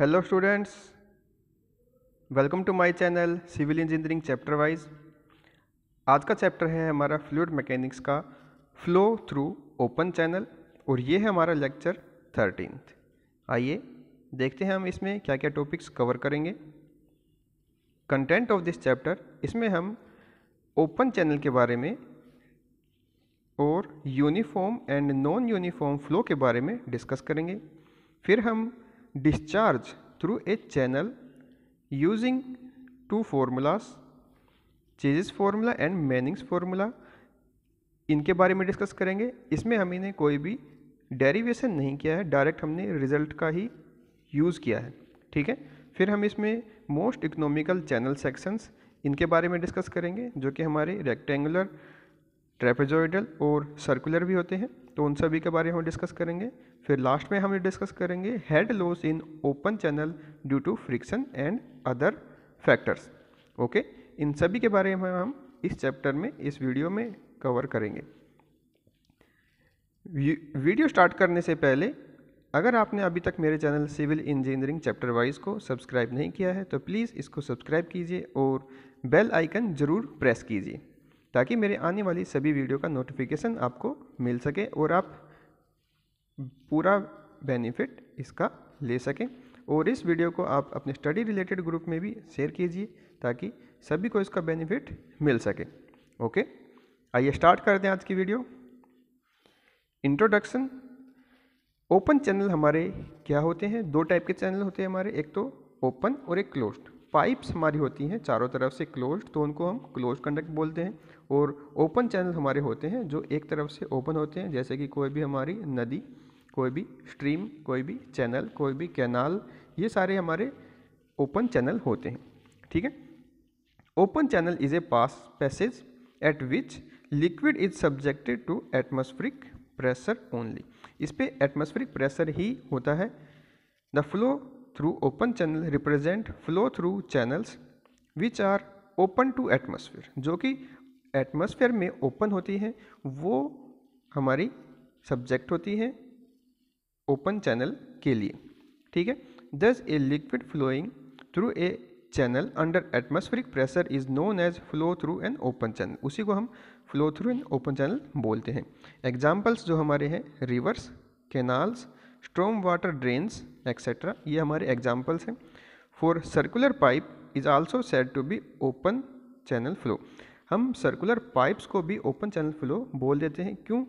Hello students welcome to my channel civil engineering chapter wise आज का chapter है हमारा फ्लूड मैकेनिक्स का फ्लो थ्रू ओपन चैनल और ये है हमारा लेक्चर थर्टीन आइए देखते हैं हम इसमें क्या क्या टॉपिक्स कवर करेंगे कंटेंट ऑफ दिस चैप्टर इसमें हम ओपन चैनल के बारे में और uniform and non uniform flow के बारे में डिस्कस करेंगे फिर हम discharge through a channel using two formulas Chezy's formula and Manning's formula इनके बारे में डिस्कस करेंगे इसमें हम इन्हें कोई भी डेरिवेशन नहीं किया है डायरेक्ट हमने रिजल्ट का ही यूज़ किया है ठीक है फिर हम इसमें मोस्ट इकोनॉमिकल चैनल सेक्शंस इनके बारे में डिस्कस करेंगे जो कि हमारे रेक्टेंगुलर ट्रेपेजोइडल और सर्कुलर भी होते हैं तो उन सभी के बारे में हम डिस्कस करेंगे फिर लास्ट में हम ये डिस्कस करेंगे head loss in open channel due to friction and other factors okay इन सभी के बारे में हम इस चैप्टर में इस वीडियो में कवर करेंगे वीडियो स्टार्ट करने से पहले अगर आपने अभी तक मेरे channel civil engineering chapter wise को सब्सक्राइब नहीं किया है तो प्लीज़ इसको सब्सक्राइब कीजिए और बेल आइकन ज़रूर प्रेस कीजिए ताकि मेरे आने वाली सभी वीडियो का नोटिफिकेशन आपको मिल सके और आप पूरा बेनिफिट इसका ले सकें और इस वीडियो को आप अपने स्टडी रिलेटेड ग्रुप में भी शेयर कीजिए ताकि सभी को इसका बेनिफिट मिल सके ओके आइए स्टार्ट करते हैं आज की वीडियो इंट्रोडक्शन ओपन चैनल हमारे क्या होते हैं दो टाइप के चैनल होते हैं हमारे एक तो ओपन और एक क्लोज्ड पाइप्स हमारी होती हैं चारों तरफ से क्लोज तो उनको हम क्लोज कंडक्ट बोलते हैं और ओपन चैनल हमारे होते हैं जो एक तरफ से ओपन होते हैं जैसे कि कोई भी हमारी नदी कोई भी स्ट्रीम कोई भी चैनल कोई भी कैनाल ये सारे हमारे ओपन चैनल होते हैं ठीक है open channel is a pass passage at which liquid is subjected to atmospheric pressure only इस पर एटमोस्फ्रिक प्रेशर ही होता है the flow through open channel represent flow through channels which are open to atmosphere जो कि atmosphere में open होती हैं वो हमारी subject होती हैं open channel के लिए ठीक है thus a liquid flowing through a channel under atmospheric pressure is known as flow through an open channel उसी को हम flow through an open channel बोलते हैं एग्जाम्पल्स जो हमारे हैं rivers canals storm water drains etcetera ये हमारे एग्जाम्पल्स हैं for circular pipe is also said to be open channel flow हम सर्कुलर पाइप्स को भी ओपन चैनल फ्लो बोल देते हैं क्यों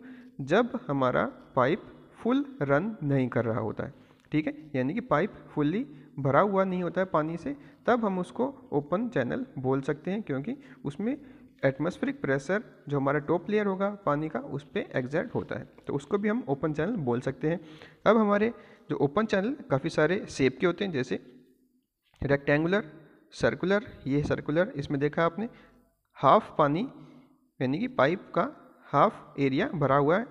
जब हमारा पाइप फुल रन नहीं कर रहा होता है ठीक है यानी कि पाइप फुल्ली भरा हुआ नहीं होता है पानी से तब हम उसको ओपन चैनल बोल सकते हैं क्योंकि उसमें एटमॉस्फेरिक प्रेशर जो हमारा टॉप लेयर होगा पानी का उस पर एग्जैक्ट होता है तो उसको भी हम ओपन चैनल बोल सकते हैं अब हमारे जो ओपन चैनल काफ़ी सारे सेप के होते हैं जैसे रेक्टेंगुलर सर्कुलर ये सर्कुलर इसमें देखा आपने हाफ पानी यानी कि पाइप का हाफ एरिया भरा हुआ है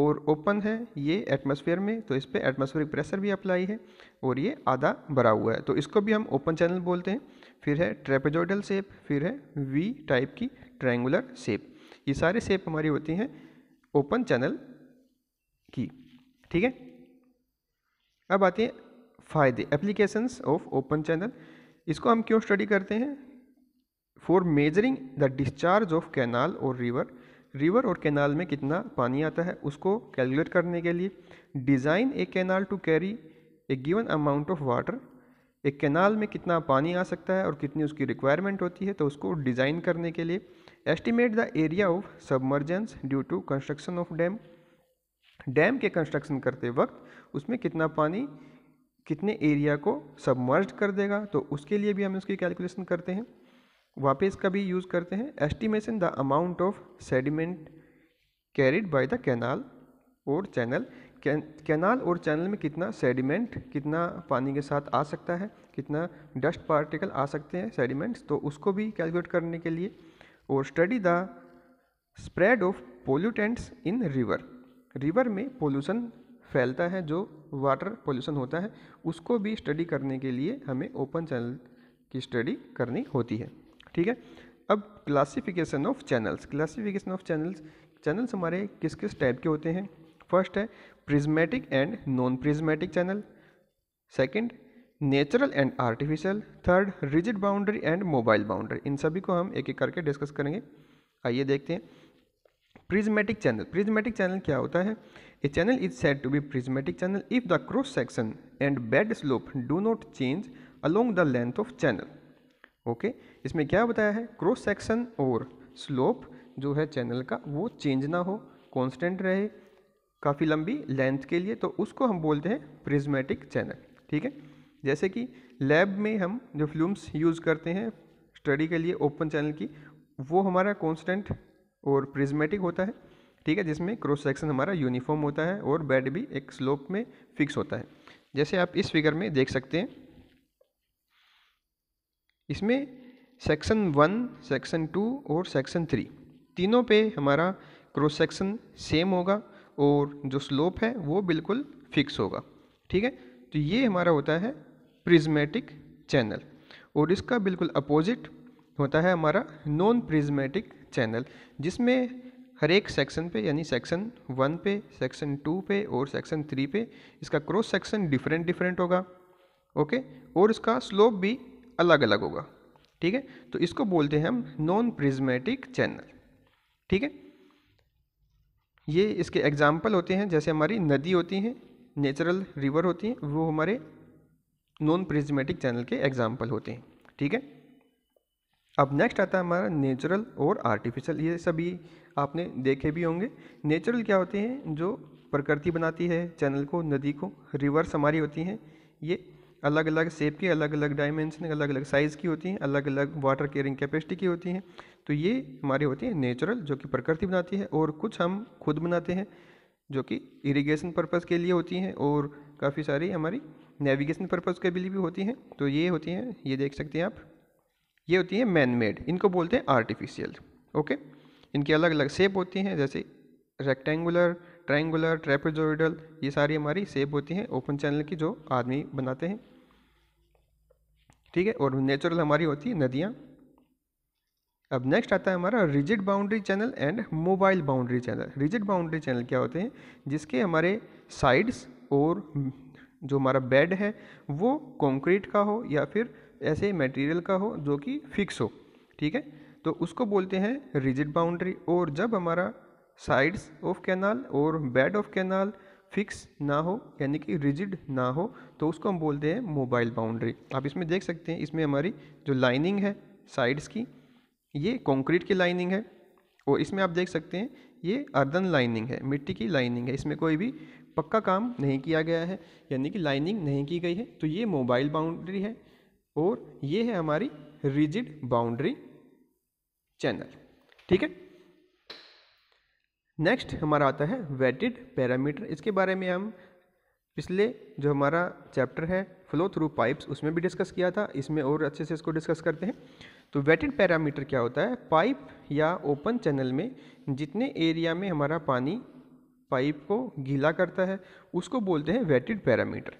और ओपन है ये एटमॉस्फेयर में तो इस पर एटमॉस्फेरिक प्रेशर भी अप्लाई है और ये आधा भरा हुआ है तो इसको भी हम ओपन चैनल बोलते हैं फिर है ट्रेपेजोडल सेप फिर है वी टाइप की ट्रायंगुलर शेप ये सारे शेप हमारी होती हैं ओपन चैनल की ठीक है अब आते हैं फ़ायदे एप्लीकेशंस ऑफ ओपन चैनल इसको हम क्यों स्टडी करते हैं for measuring the discharge of canal और रिवर रिवर और कैनाल में कितना पानी आता है उसको कैलकुलेट करने के लिए design a canal to carry a given amount of water एक कैनाल में कितना पानी आ सकता है और कितनी उसकी रिक्वायरमेंट होती है तो उसको डिज़ाइन करने के लिए estimate the area of submergence due to construction of dam dam के कंस्ट्रक्शन करते वक्त उसमें कितना पानी कितने एरिया को सबमर्ज कर देगा तो उसके लिए भी हम उसकी कैलकुलेशन करते हैं वापस का भी यूज़ करते हैं estimation the amount of sediment carried by the canal और चैनल कैनाल और चैनल में कितना सेडिमेंट कितना पानी के साथ आ सकता है कितना डस्ट पार्टिकल आ सकते हैं सेडिमेंट्स तो उसको भी कैलकुलेट करने के लिए और study the spread of pollutants in river river में पोल्यूशन फैलता है जो वाटर पोल्यूशन होता है उसको भी स्टडी करने के लिए हमें ओपन चैनल की स्टडी करनी होती है ठीक है अब classification of channels classification of channels channels हमारे किस किस टाइप के होते हैं फर्स्ट है prismatic and non prismatic channel second natural and artificial third rigid boundary and mobile boundary इन सभी को हम एक एक करके डिस्कस करेंगे आइए देखते हैं प्रिज्मेटिक चैनल प्रिज्मेटिक चैनल क्या होता है a channel is said to be prismatic channel if the cross section and bed slope do not change along the length of channel okay इसमें क्या बताया है क्रॉस सेक्शन और स्लोप जो है चैनल का वो चेंज ना हो कॉन्स्टेंट रहे काफ़ी लंबी लेंथ के लिए तो उसको हम बोलते हैं प्रिज्मेटिक चैनल ठीक है जैसे कि लैब में हम जो फ्लूम्स यूज़ करते हैं स्टडी के लिए ओपन चैनल की वो हमारा कॉन्स्टेंट और प्रिज्मेटिक होता है ठीक है जिसमें क्रॉस सेक्शन हमारा यूनिफॉर्म होता है और बेड भी एक स्लोप में फिक्स होता है जैसे आप इस फिगर में देख सकते हैं इसमें सेक्शन वन सेक्शन टू और सेक्शन थ्री तीनों पे हमारा क्रॉस सेक्शन सेम होगा और जो स्लोप है वो बिल्कुल फिक्स होगा ठीक है तो ये हमारा होता है प्रिज्मेटिक चैनल और इसका बिल्कुल अपोजिट होता है हमारा नॉन प्रिज्मेटिक चैनल जिसमें हर एक सेक्शन पे यानी सेक्शन वन पे सेक्शन टू पे और सेक्शन थ्री पे इसका क्रॉस सेक्शन डिफरेंट डिफरेंट होगा ओके और इसका स्लोप भी अलग अलग होगा ठीक है तो इसको बोलते हैं हम नॉन प्रिज्मेटिक चैनल ठीक है ये इसके एग्जाम्पल होते हैं जैसे हमारी नदी होती हैं नेचुरल रिवर होती हैं वो हमारे नॉन प्रिज्मेटिक चैनल के एग्जाम्पल होते हैं ठीक है अब नेक्स्ट आता है हमारा नेचुरल और आर्टिफिशियल ये सभी आपने देखे भी होंगे नेचुरल क्या होते हैं जो प्रकृति बनाती है चैनल को नदी को रिवर्स हमारी होती हैं ये अलग अलग शेप की अलग अलग डायमेंशन अलग अलग साइज़ की होती हैं अलग अलग वाटर केयरिंग कैपेसिटी की होती हैं तो ये हमारी होती है नेचुरल जो कि प्रकृति बनाती है और कुछ हम खुद बनाते हैं जो कि इरिगेशन पर्पज़ के लिए होती हैं और काफ़ी सारी हमारी नेविगेशन पर्पज़ के लिए भी होती हैं तो ये होती हैं ये देख सकते हैं आप ये होती है मैन मेड इनको बोलते हैं आर्टिफिशियल ओके इनकी अलग अलग सेप होती हैं जैसे रेक्टेंगुलर ट्रायंगुलर ट्रेपेजोइडल ये सारी हमारी सेप होती हैं ओपन चैनल की जो आदमी बनाते हैं ठीक है और नेचुरल हमारी होती है नदियाँ अब नेक्स्ट आता है हमारा rigid boundary channel and mobile boundary channel rigid boundary channel क्या होते हैं जिसके हमारे साइड्स और जो हमारा बेड है वो कंक्रीट का हो या फिर ऐसे मटेरियल का हो जो कि फिक्स हो ठीक है तो उसको बोलते हैं रिजिड बाउंड्री और जब हमारा साइड्स ऑफ कैनाल और बेड ऑफ कैनाल फिक्स ना हो यानी कि रिजिड ना हो तो उसको हम बोलते हैं मोबाइल बाउंड्री आप इसमें देख सकते हैं इसमें हमारी जो लाइनिंग है साइड्स की ये कंक्रीट की लाइनिंग है और इसमें आप देख सकते हैं ये अर्दन लाइनिंग है मिट्टी की लाइनिंग है इसमें कोई भी पक्का काम नहीं किया गया है यानी कि लाइनिंग नहीं की गई है तो ये मोबाइल बाउंड्री है और ये है हमारी रिजिड बाउंड्री चैनल ठीक है नेक्स्ट हमारा आता है वेटेड पैरामीटर इसके बारे में हम पिछले जो हमारा चैप्टर है फ्लो थ्रू पाइप्स उसमें भी डिस्कस किया था इसमें और अच्छे से इसको डिस्कस करते हैं तो वेटेड पैरामीटर क्या होता है पाइप या ओपन चैनल में जितने एरिया में हमारा पानी पाइप को गीला करता है उसको बोलते हैं वेटेड पैरामीटर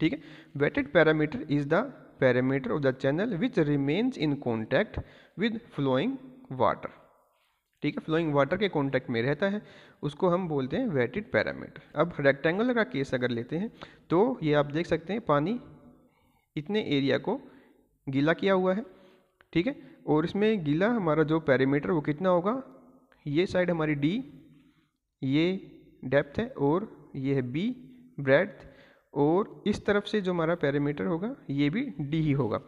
ठीक है wetted parameter is the perimeter of the channel which remains in contact with flowing water ठीक है फ्लोइंग वाटर के कॉन्टैक्ट में रहता है उसको हम बोलते हैं वेटेड पैरामीटर अब रेक्टेंगुलर का केस अगर लेते हैं तो ये आप देख सकते हैं पानी इतने एरिया को गीला किया हुआ है ठीक है और इसमें गीला हमारा जो पैरामीटर वो कितना होगा ये साइड हमारी डी ये डेप्थ है और ये है बी ब्रेड्थ और इस तरफ से जो हमारा पैरामीटर होगा ये भी डी ही होगा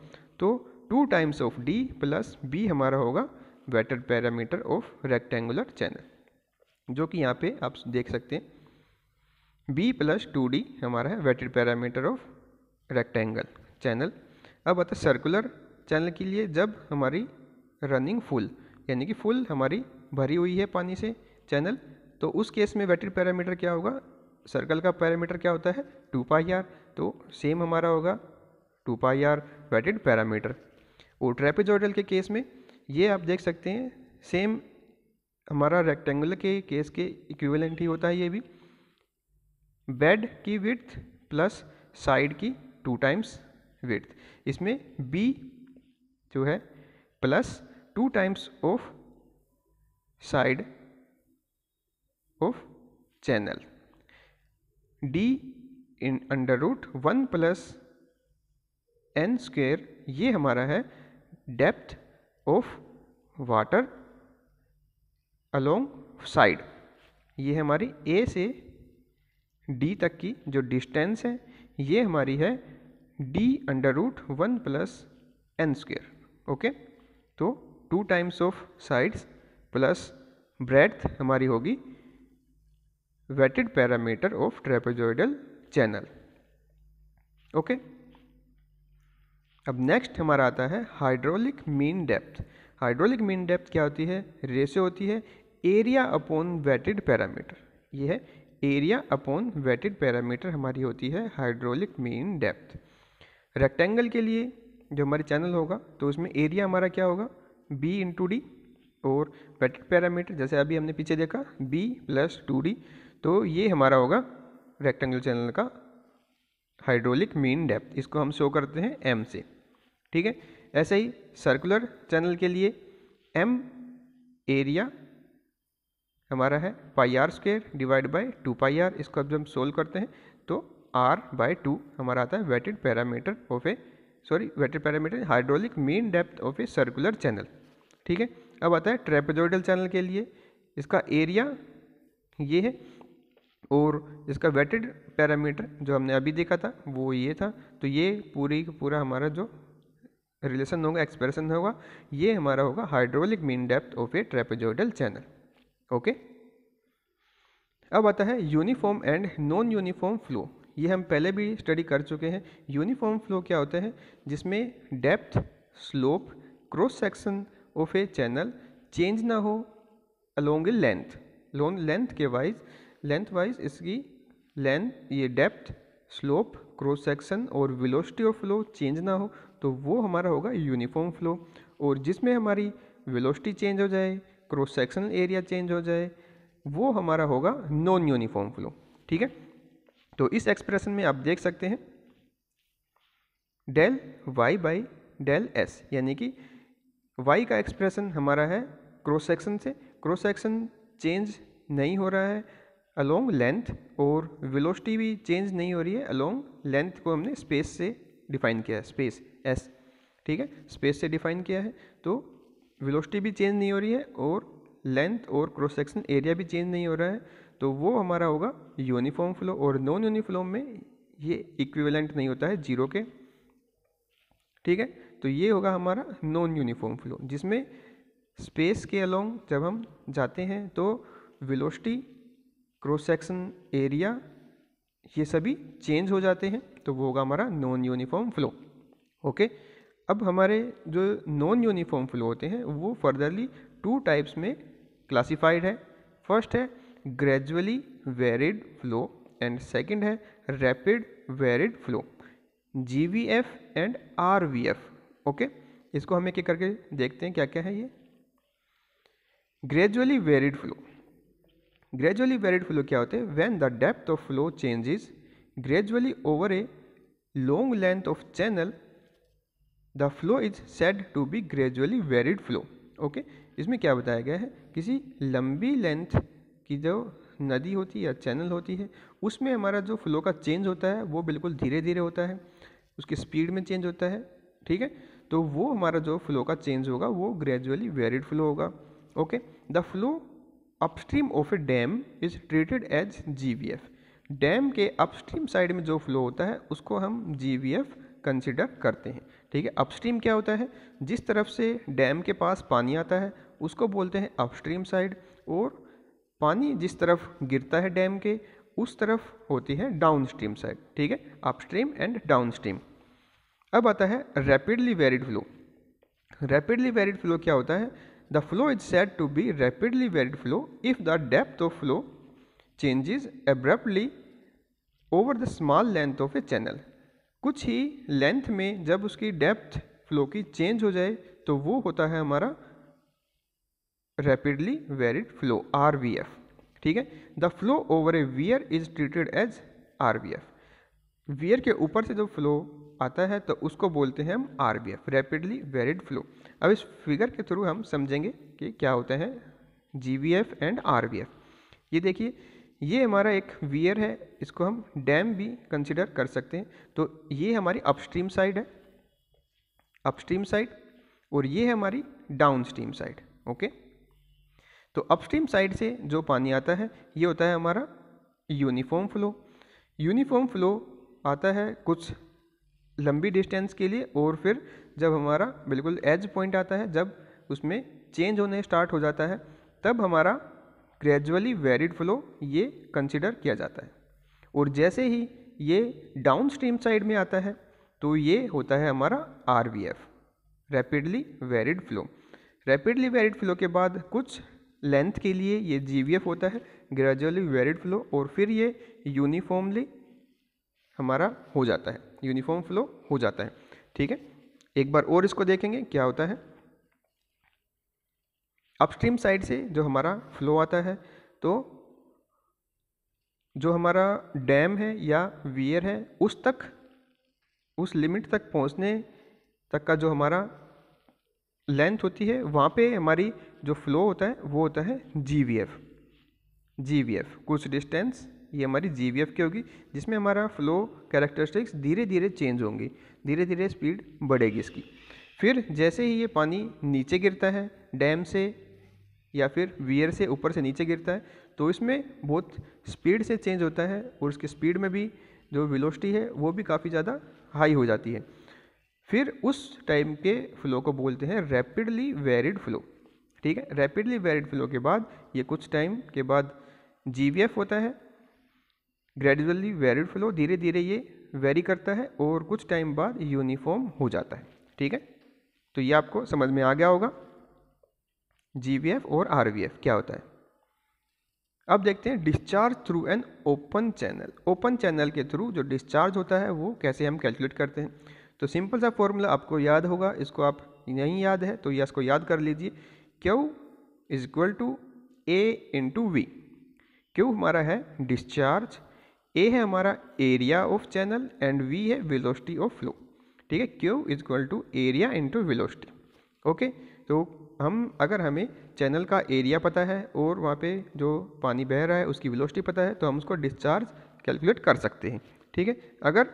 तो two times of D plus B हमारा होगा wetted parameter of rectangular channel जो कि यहाँ पे आप देख सकते हैं बी प्लस टू डी हमारा है wetted parameter of rectangle channel अब आता सर्कुलर चैनल के लिए जब हमारी रनिंग फुल यानी कि फुल हमारी भरी हुई है पानी से चैनल तो उस केस में वेटेड पैरामीटर क्या होगा सर्कल का पैरामीटर क्या होता है टू पाई आर तो सेम हमारा होगा two pi R wetted parameter और ट्रेपिजोडल के केस में ये आप देख सकते हैं सेम हमारा रेक्टेंगुलर के केस के इक्विवेलेंट ही होता है ये भी बेड की विथ प्लस साइड की टू टाइम्स विथ इसमें बी जो है plus two times of side of channel D in under root one plus N square ये हमारा है depth of water along side ये हमारी ए से डी तक की जो डिस्टेंस है ये हमारी है D under root one plus N square okay तो two times of sides plus breadth हमारी होगी wetted parameter of trapezoidal channel okay अब नेक्स्ट हमारा आता है hydraulic mean depth hydraulic mean depth क्या होती है रेसो होती है एरिया अपॉन वेटेड पैरामीटर ये है एरिया अपॉन वेटेड पैरामीटर हमारी होती है हाइड्रोलिक मीन डेप्थ रेक्टेंगल के लिए जो हमारे चैनल होगा तो उसमें एरिया हमारा क्या होगा बी इंटू डी और वेटेड पैरामीटर जैसे अभी हमने पीछे देखा बी प्लस टू डी तो ये हमारा होगा रेक्टेंगल चैनल का हाइड्रोलिक मीन डेप्थ इसको हम शो करते हैं एम से ठीक है ऐसे ही सर्कुलर चैनल के लिए एम एरिया हमारा है pi R square divide by two pi R इसको अब जब हम सोल्व करते हैं तो आर बाई टू हमारा आता है wetted parameter of a sorry wetted parameter hydraulic mean depth of a circular channel ठीक है अब आता है ट्रेपेजोइडल चैनल के लिए इसका एरिया ये है और इसका वेटेड पैरामीटर जो हमने अभी देखा था वो ये था तो ये पूरी पूरा हमारा जो रिलेशन होगा एक्सप्रेशन होगा ये हमारा होगा hydraulic mean depth of a trapezoidal channel okay अब आता है uniform and non uniform flow ये हम पहले भी स्टडी कर चुके हैं यूनिफॉर्म फ्लो क्या होता है जिसमें depth slope cross section of a channel change ना हो अलोंग लेंथ लोन लेंथ के वाइज लेंथ वाइज इसकी लेंथ ये डेप्थ स्लोप क्रॉस सेक्शन और वेलोसिटी ऑफ फ्लो चेंज ना हो तो वो हमारा होगा यूनिफॉर्म फ्लो और जिसमें हमारी वेलोसिटी चेंज हो जाए क्रॉस सेक्शनल एरिया चेंज हो जाए वो हमारा होगा नॉन यूनिफॉर्म फ्लो ठीक है तो इस एक्सप्रेशन में आप देख सकते हैं del Y by del S यानी कि वाई का एक्सप्रेशन हमारा है क्रॉस सेक्शन से क्रॉस सेक्शन चेंज नहीं हो रहा है अलोंग लेंथ और वेलोसिटी भी चेंज नहीं हो रही है अलोंग लेंथ को हमने स्पेस से डिफाइन किया है स्पेस एस ठीक है स्पेस से डिफाइन किया है तो वेलोसिटी भी चेंज नहीं हो रही है और लेंथ और क्रॉस सेक्शन एरिया भी चेंज नहीं हो रहा है तो वो हमारा होगा यूनिफॉर्म फ्लो और नॉन यूनिफॉर्म में ये इक्विवेलेंट नहीं होता है जीरो के ठीक है तो ये होगा हमारा नॉन यूनिफॉर्म फ्लो जिसमें स्पेस के अलोंग जब हम जाते हैं तो वेलोसिटी क्रॉस सेक्शन एरिया ये सभी चेंज हो जाते हैं तो वो होगा हमारा नॉन यूनिफॉर्म फ्लो ओके अब हमारे जो नॉन यूनिफॉर्म फ्लो होते हैं वो फर्दरली टू टाइप्स में क्लासिफाइड है फर्स्ट है gradually varied flow and second है rapid varied flow G V F and R V F okay इसको हम एक करके देखते हैं क्या क्या है ये gradually varied flow gradually varied flow क्या होते हैं when the depth of flow changes gradually over a long length of channel the flow is said to be gradually varied flow okay इसमें क्या बताया गया है किसी लंबी लेंथ की जो नदी होती है या चैनल होती है उसमें हमारा जो फ्लो का चेंज होता है वो बिल्कुल धीरे धीरे होता है उसकी स्पीड में चेंज होता है ठीक है तो वो हमारा जो फ्लो का चेंज होगा वो ग्रेजुअली वेरिड फ्लो होगा okay the flow upstream of a dam is treated as G dam के अपस्ट्रीम साइड में जो फ्लो होता है उसको हम जी कंसिडर करते हैं ठीक है अपस्ट्रीम क्या होता है जिस तरफ से डैम के पास पानी आता है उसको बोलते हैं अपस्ट्रीम साइड और पानी जिस तरफ गिरता है डैम के उस तरफ होती है डाउनस्ट्रीम साइड ठीक है अपस्ट्रीम एंड डाउनस्ट्रीम अब आता है rapidly varied flow rapidly varied flow क्या होता है the flow is said to be rapidly varied flow if the depth of flow changes abruptly over the small length of a channel कुछ ही length में जब उसकी डेप्थ फ्लो की change हो जाए तो वो होता है हमारा rapidly varied flow R V F ठीक है the flow over a weir is treated as R V F weir के ऊपर से जो फ्लो आता है तो उसको बोलते हैं हम R V F rapidly varied flow अब इस फिगर के थ्रू हम समझेंगे कि क्या होता है G V F and R V F ये देखिए ये हमारा एक वियर है इसको हम डैम भी कंसिडर कर सकते हैं तो ये हमारी अपस्ट्रीम साइड है अपस्ट्रीम साइड और ये है हमारी डाउन स्ट्रीम साइड ओके तो अपस्ट्रीम साइड से जो पानी आता है ये होता है हमारा यूनिफॉर्म फ्लो यूनिफॉर्म फ्लो आता है कुछ लंबी डिस्टेंस के लिए और फिर जब हमारा बिल्कुल एज पॉइंट आता है जब उसमें चेंज होने स्टार्ट हो जाता है तब हमारा ग्रेजुअली वेरिड फ्लो ये कंसिडर किया जाता है और जैसे ही ये डाउन स्ट्रीम साइड में आता है तो ये होता है हमारा R V F rapidly varied flow rapidly varied flow के बाद कुछ लेंथ के लिए ये जी वी एफ होता है ग्रेजुअली वेरिड फ्लो और फिर ये यूनिफॉर्मली हमारा हो जाता है यूनिफॉर्म फ्लो हो जाता है ठीक है एक बार और इसको देखेंगे क्या होता है अपस्ट्रीम साइड से जो हमारा फ्लो आता है तो जो हमारा डैम है या वियर है उस तक उस लिमिट तक पहुंचने तक का जो हमारा लेंथ होती है वहाँ पे हमारी जो फ्लो होता है वो होता है G V F G V F कुछ डिस्टेंस ये हमारी जी वी एफ की होगी जिसमें हमारा फ्लो कैरेक्टरिस्टिक्स धीरे धीरे चेंज होंगी धीरे धीरे स्पीड बढ़ेगी इसकी फिर जैसे ही ये पानी नीचे गिरता है डैम से या फिर वियर से ऊपर से नीचे गिरता है तो इसमें बहुत स्पीड से चेंज होता है और उसकी स्पीड में भी जो विलोस्टी है वो भी काफ़ी ज़्यादा हाई हो जाती है फिर उस टाइम के फ्लो को बोलते हैं रैपिडली वेरिड फ्लो ठीक है रैपिडली वेरिड फ्लो के बाद ये कुछ टाइम के बाद जी होता है ग्रेजुअली वेरिड फ्लो धीरे धीरे ये वेरी करता है और कुछ टाइम बाद यूनिफॉर्म हो जाता है ठीक है तो ये आपको समझ में आ गया होगा जी और आर क्या होता है अब देखते हैं discharge through an open channel open channel के थ्रू जो डिस्चार्ज होता है वो कैसे हम कैलकुलेट करते हैं तो सिंपल सा फॉर्मूला आपको याद होगा इसको आप नहीं याद है तो इसको याद कर लीजिए Q is equal to A into V Q हमारा है डिस्चार्ज ए है हमारा area of channel and V है विलोस्टी ऑफ फ्लो ठीक है Q is equal to area into velocity okay तो हम अगर हमें चैनल का एरिया पता है और वहाँ पे जो पानी बह रहा है उसकी विलोस्टी पता है तो हम उसको डिस्चार्ज कैलकुलेट कर सकते हैं ठीक है अगर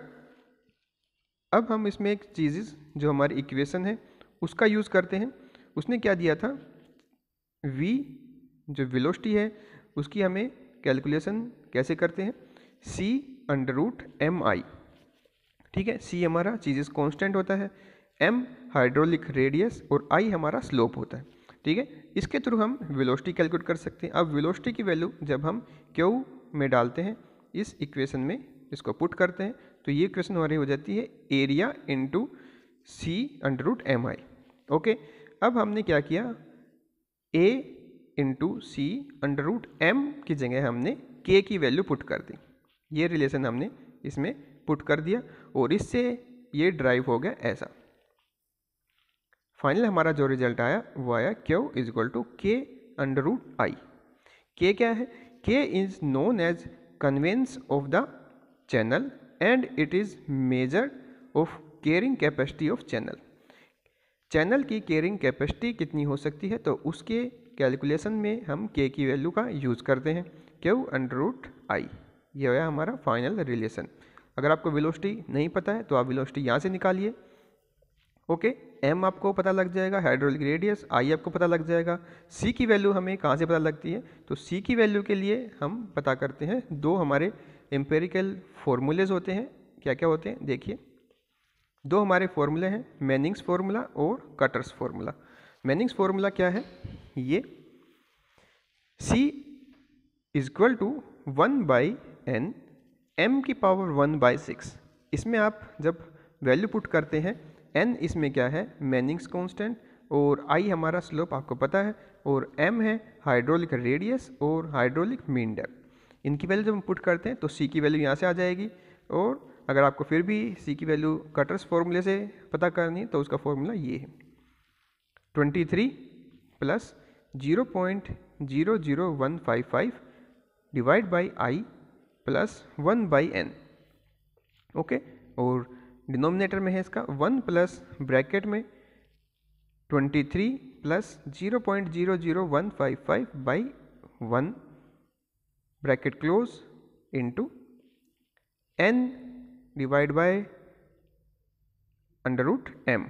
अब हम इसमें एक चीज़ जो हमारी इक्वेशन है उसका यूज़ करते हैं उसने क्या दिया था वी जो विलोस्टी है उसकी हमें कैलकुलेशन कैसे करते हैं C under root M I ठीक है सी हमारा चीजेस कॉन्स्टेंट होता है एम हाइड्रोलिक रेडियस और आई हमारा स्लोप होता है ठीक है इसके थ्रू हम विलोस्टी कैलकुलेट कर सकते हैं अब विलोस्टी की वैल्यू जब हम क्यू में डालते हैं इस इक्वेशन में इसको पुट करते हैं तो ये इक्वेशन हमारी हो जाती है area into C under root M I okay अब हमने क्या किया A into C under root M की जगह हमने के की वैल्यू पुट कर दी ये रिलेशन हमने इसमें पुट कर दिया और इससे ये ड्राइव हो गया ऐसा फाइनल हमारा जो रिजल्ट आया वो आया Q is equal to K under root I K क्या है K is known as conveyance of the channel and it is measure of carrying capacity of channel channel की केयरिंग कैपेसिटी कितनी हो सकती है तो उसके कैलकुलेशन में हम के की वैल्यू का यूज़ करते हैं क्यू अंडर रूट आई ये हो गया हमारा फाइनल रिलेशन अगर आपको विलोस्टी नहीं पता है तो आप विलोस्टी यहाँ से निकालिए ओके एम आपको पता लग जाएगा हाइड्रोलिक रेडियस आई आपको पता लग जाएगा सी की वैल्यू हमें कहाँ से पता लगती है तो सी की वैल्यू के लिए हम पता करते हैं दो हमारे एम्पेरिकल फॉर्मूलेज होते हैं क्या क्या होते हैं देखिए दो हमारे फॉर्मूले हैं मैनिंग्स फार्मूला और कटर्स फार्मूला मैनिंग्स फार्मूला क्या है ये C is equal to one by N M की पावर वन बाई सिक्स इसमें आप जब वैल्यू पुट करते हैं एन इसमें क्या है मैनिंग्स कॉन्स्टेंट और आई हमारा स्लोप आपको पता है और एम है हाइड्रोलिक रेडियस और हाइड्रोलिक मीन डेप इनकी वैल्यू जब हम पुट करते हैं तो सी की वैल्यू यहाँ से आ जाएगी और अगर आपको फिर भी सी की वैल्यू कटर्स फॉर्मूले से पता करनी है तो उसका फॉर्मूला ये है twenty three plus zero point zero zero one five five divide by I plus one by N okay और डिनोमिनेटर में है इसका वन प्लस ब्रैकेट में twenty three plus zero point zero zero one five five by one bracket close into N divide by under root M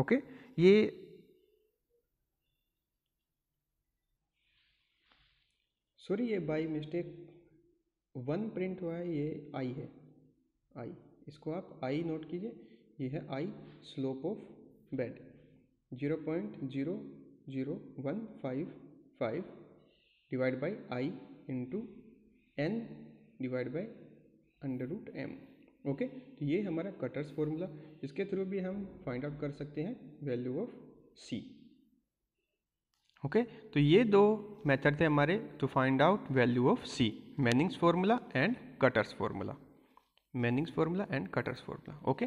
okay ये sorry ये by mistake one print हुआ है ये आई है आई इसको आप आई नोट कीजिए ये है I slope of bed zero point zero zero one five five divide by I into N divide by under root M okay तो ये हमारा कटर्स फॉर्मूला इसके थ्रू भी हम फाइंड आउट कर सकते हैं वैल्यू ऑफ सी ओके तो ये दो मेथड थे हमारे to find out value of C Manning's formula and Kutter's formula Manning's formula and Kutter's formula okay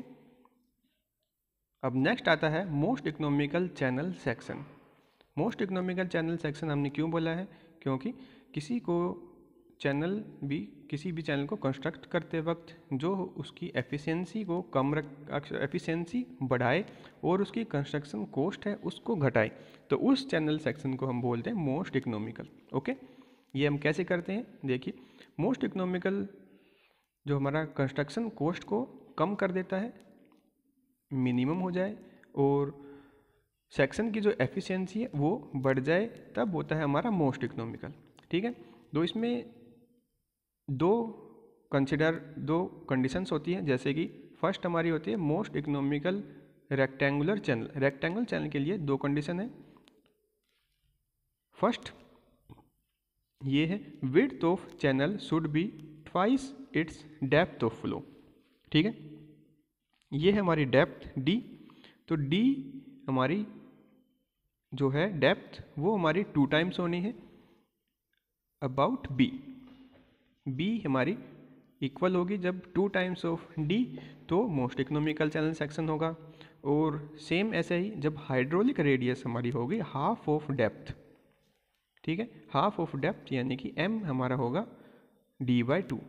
अब नेक्स्ट आता है most economical channel section most economical channel section हमने क्यों बोला है क्योंकि किसी को चैनल भी किसी भी चैनल को कंस्ट्रक्ट करते वक्त जो उसकी एफिशिएंसी को कम रख एफिशिएंसी बढ़ाए और उसकी कंस्ट्रक्शन कॉस्ट है उसको घटाए तो उस चैनल सेक्शन को हम बोलते हैं मोस्ट इकोनॉमिकल ओके ये हम कैसे करते हैं देखिए मोस्ट इकोनॉमिकल जो हमारा कंस्ट्रक्शन कॉस्ट को कम कर देता है मिनिमम हो जाए और सेक्शन की जो एफिशिएंसी है वो बढ़ जाए तब होता है हमारा मोस्ट इकोनॉमिकल ठीक है तो इसमें दो कंसिडर दो कंडीशंस होती हैं जैसे कि फर्स्ट हमारी होती है most economical rectangular channel rectangular channel के लिए दो कंडीशन है फर्स्ट ये है width of channel should be twice its depth of flow ठीक है ये है हमारी डेप्थ डी तो डी हमारी जो है डेप्थ वो हमारी टू टाइम्स होनी है अबाउट बी बी हमारी इक्वल होगी जब टू टाइम्स ऑफ डी तो मोस्ट इकोनॉमिकल चैनल सेक्शन होगा और सेम ऐसे ही जब हाइड्रोलिक रेडियस हमारी होगी हाफ ऑफ डेप्थ ठीक है हाफ ऑफ डेप्थ यानी कि एम हमारा होगा डी बाई टू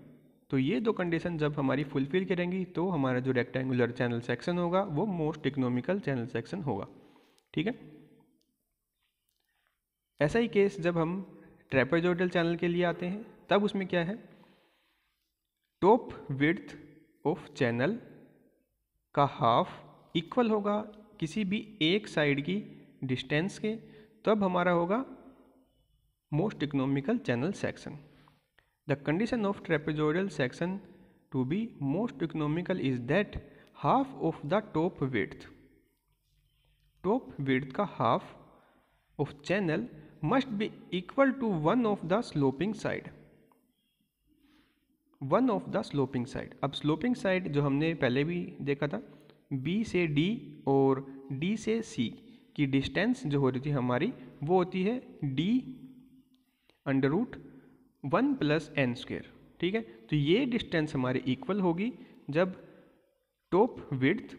तो ये दो कंडीशन जब हमारी फुलफिल करेंगी तो हमारा जो रेक्टेंगुलर चैनल सेक्शन होगा वो मोस्ट इकोनॉमिकल चैनल सेक्शन होगा ठीक है ऐसा ही केस जब हम ट्रेपेजोडल चैनल के लिए आते हैं तब उसमें क्या है टॉप विड्थ ऑफ चैनल का हाफ इक्वल होगा किसी भी एक साइड की डिस्टेंस के तब हमारा होगा most economical channel section. The condition of trapezoidal section to be most economical is that half of the top width, top width ka half of channel must be equal to one of the sloping side. One of the sloping side अब sloping side जो हमने पहले भी देखा था B से D और D से सी की डिस्टेंस जो हो रही थी हमारी वो होती है D under root one plus N square ठीक है तो ये डिस्टेंस हमारी इक्वल होगी जब टॉप विड्थ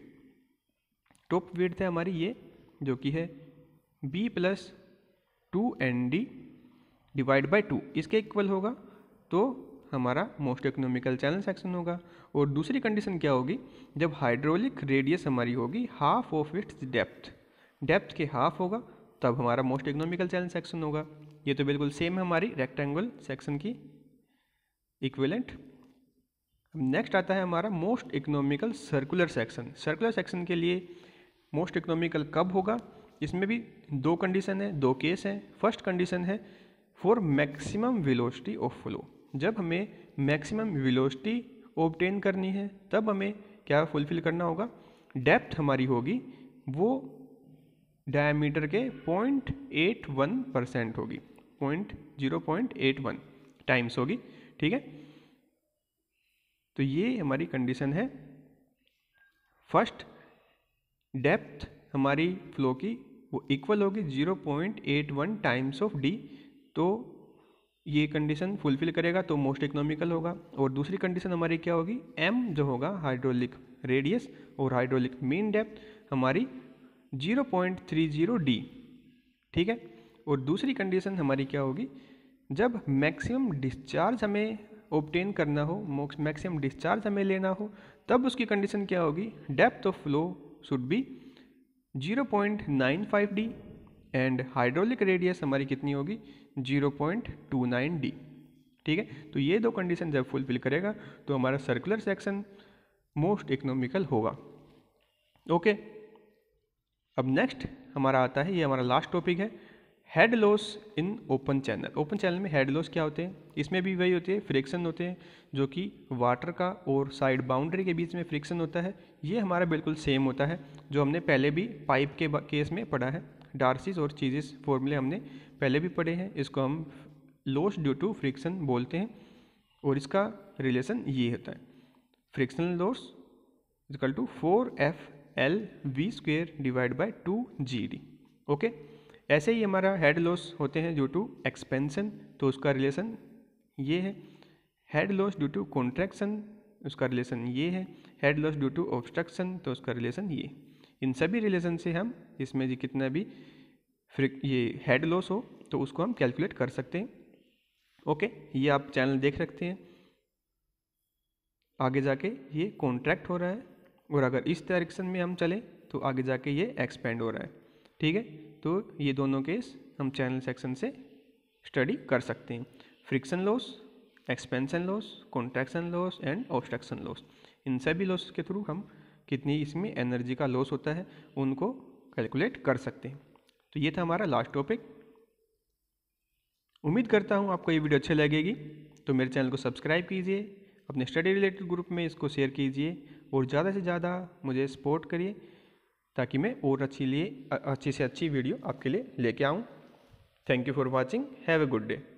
टॉप विड्थ है हमारी ये जो कि है B plus two N D divide by two इसके इक्वल होगा तो हमारा मोस्ट इकोनॉमिकल चैनल सेक्शन होगा और दूसरी कंडीशन क्या होगी जब हाइड्रोलिक रेडियस हमारी होगी half of its depth depth के हाफ होगा तब हमारा मोस्ट इकोनॉमिकल चैनल सेक्शन होगा ये तो बिल्कुल सेम है हमारी रेक्टेंगल सेक्शन की इक्विलेंट नेक्स्ट आता है हमारा most economical circular section circular section के लिए मोस्ट इकोनॉमिकल कब होगा इसमें भी दो कंडीशन है दो केस हैं फर्स्ट कंडीशन है for maximum velocity of flow जब हमें मैक्सिमम वेलोसिटी ऑबटेन करनी है तब हमें क्या फुलफिल करना होगा डेप्थ हमारी होगी वो डायमीटर के पॉइंट एट वन परसेंट होगी point zero point eight one times होगी ठीक है तो ये हमारी कंडीशन है फर्स्ट डेप्थ हमारी फ्लो की वो इक्वल होगी zero point eight one times of D तो ये कंडीशन फुलफिल करेगा तो मोस्ट इकोनॉमिकल होगा और दूसरी कंडीशन हमारी क्या होगी एम जो होगा हाइड्रोलिक रेडियस और हाइड्रोलिक मेन डेप्थ हमारी zero point three zero D ठीक है और दूसरी कंडीशन हमारी क्या होगी जब मैक्सिमम डिस्चार्ज हमें ओबटेन करना हो मैक्सिमम डिस्चार्ज हमें लेना हो तब उसकी कंडीशन क्या होगी depth of flow should be 0.95 D and hydraulic radius हमारी कितनी होगी 0.29 डी ठीक है तो ये दो कंडीशन जब फुलफिल करेगा तो हमारा सर्कुलर सेक्शन मोस्ट इकोनॉमिकल होगा ओके अब नेक्स्ट हमारा आता है ये हमारा लास्ट टॉपिक है head loss in open channel open channel में हेड लॉस क्या होते हैं इसमें भी वही होते हैं फ्रिक्शन होते हैं जो कि वाटर का और साइड बाउंड्री के बीच में फ्रिक्शन होता है ये हमारा बिल्कुल सेम होता है जो हमने पहले भी पाइप के केस में पढ़ा है डार्सिस और चीजिस फॉर्मूले हमने पहले भी पढ़े हैं इसको हम लॉस ड्यू टू फ्रिक्शन बोलते हैं और इसका रिलेशन ये होता है frictional loss is equal to four F L V square divide by two G D okay ऐसे ही हमारा हेड लॉस होते हैं ड्यू टू एक्सपेंसन तो उसका रिलेशन ये है head loss due to contraction उसका रिलेशन ये है head loss due to obstruction तो उसका रिलेशन ये इन सभी रिलेशन से हम इसमें जी कितना भी ये हेड लॉस हो तो उसको हम कैलकुलेट कर सकते हैं ओके ये आप चैनल देख रखते हैं आगे जाके ये कॉन्ट्रैक्ट हो रहा है और अगर इस डायरेक्शन में हम चलें तो आगे जाके ये एक्सपेंड हो रहा है ठीक है तो ये दोनों केस हम चैनल सेक्शन से स्टडी कर सकते हैं friction loss expansion loss contraction loss and obstruction loss इन सभी लॉस के थ्रू हम कितनी इसमें एनर्जी का लॉस होता है उनको कैलकुलेट कर सकते हैं तो ये था हमारा लास्ट टॉपिक उम्मीद करता हूँ आपको ये वीडियो अच्छी लगेगी तो मेरे चैनल को सब्सक्राइब कीजिए अपने स्टडी रिलेटेड ग्रुप में इसको शेयर कीजिए और ज़्यादा से ज़्यादा मुझे सपोर्ट करिए ताकि मैं और अच्छी लिए अच्छी से अच्छी वीडियो आपके लिए लेके आऊँ thank you for watching have a good day